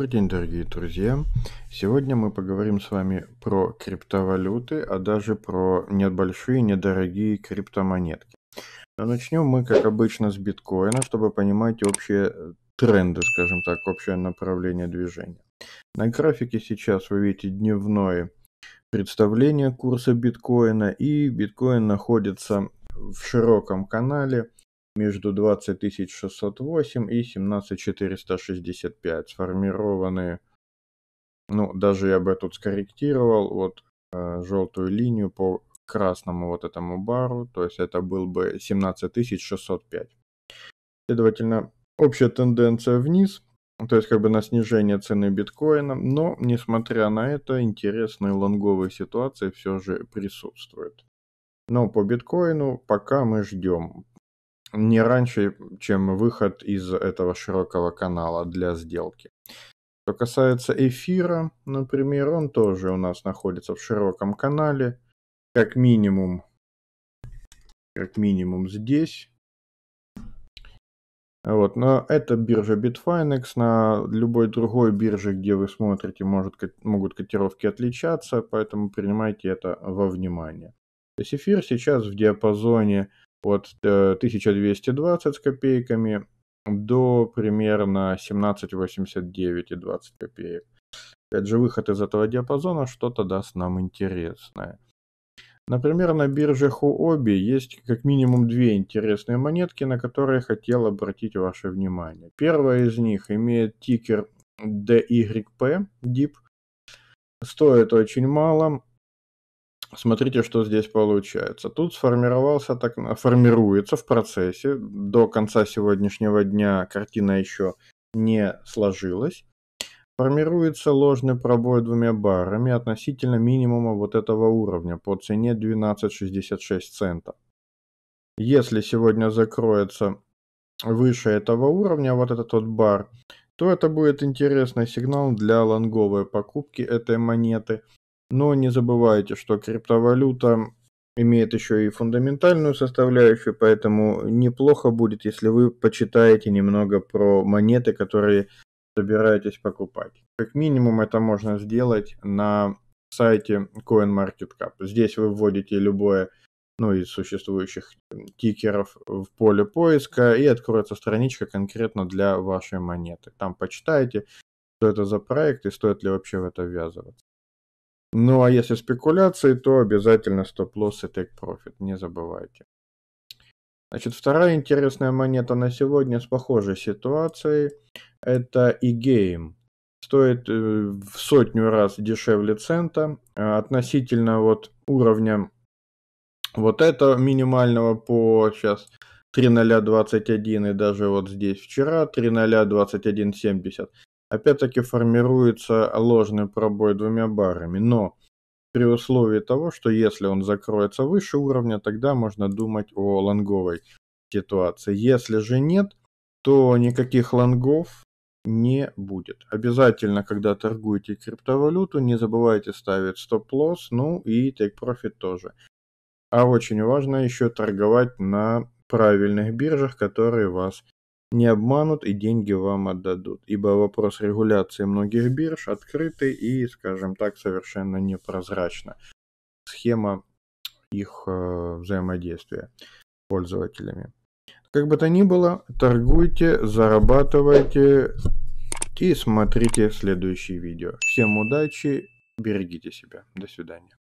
Добрый день, дорогие друзья! Сегодня мы поговорим с вами про криптовалюты, а даже про небольшие, недорогие криптомонетки. Но начнем мы, как обычно, с биткоина, чтобы понимать общие тренды, скажем так, общее направление движения. На графике сейчас вы видите дневное представление курса биткоина, и биткоин находится в широком канале – между 20608 и 17465, сформированы, ну, даже я бы тут скорректировал, вот э, желтую линию по красному вот этому бару, то есть это был бы 17605. Следовательно, общая тенденция вниз, то есть как бы на снижение цены биткоина, но несмотря на это, интересные лонговые ситуации все же присутствуют. Но по биткоину пока мы ждем не раньше, чем выход из этого широкого канала для сделки. Что касается эфира, например, он тоже у нас находится в широком канале, как минимум, как минимум здесь. Вот, но это биржа Bitfinex, на любой другой бирже, где вы смотрите, может, могут котировки отличаться, поэтому принимайте это во внимание. То есть эфир сейчас в диапазоне от 1220 э, с копейками до примерно 17,89 и 20 копеек. Опять же, выход из этого диапазона что-то даст нам интересное. Например, на бирже Huobi есть как минимум две интересные монетки, на которые хотел обратить ваше внимание. Первая из них имеет тикер DYP, DIP. Стоит очень мало, Смотрите, что здесь получается. Тут сформировался, так, формируется в процессе. До конца сегодняшнего дня картина еще не сложилась. Формируется ложный пробой двумя барами относительно минимума вот этого уровня по цене 12,66 цента. Если сегодня закроется выше этого уровня, вот этот вот бар, то это будет интересный сигнал для лонговой покупки этой монеты – но не забывайте, что криптовалюта имеет еще и фундаментальную составляющую, поэтому неплохо будет, если вы почитаете немного про монеты, которые собираетесь покупать. Как минимум это можно сделать на сайте CoinMarketCap. Здесь вы вводите любое ну, из существующих тикеров в поле поиска, и откроется страничка конкретно для вашей монеты. Там почитайте, что это за проект и стоит ли вообще в это ввязываться. Ну а если спекуляции, то обязательно стоп-лосс и тейк-профит, не забывайте. Значит, вторая интересная монета на сегодня с похожей ситуацией – это eGame. Стоит э, в сотню раз дешевле цента. А относительно вот уровня вот этого минимального по сейчас 3.021 и даже вот здесь вчера 3.021.70 опять-таки формируется ложный пробой двумя барами, но при условии того, что если он закроется выше уровня, тогда можно думать о лонговой ситуации. Если же нет, то никаких лонгов не будет. Обязательно, когда торгуете криптовалюту, не забывайте ставить стоп-лосс, ну и тейк-профит тоже. А очень важно еще торговать на правильных биржах, которые вас не обманут и деньги вам отдадут, ибо вопрос регуляции многих бирж открытый и, скажем так, совершенно непрозрачно. Схема их э, взаимодействия с пользователями. Как бы то ни было, торгуйте, зарабатывайте и смотрите следующие видео. Всем удачи, берегите себя. До свидания.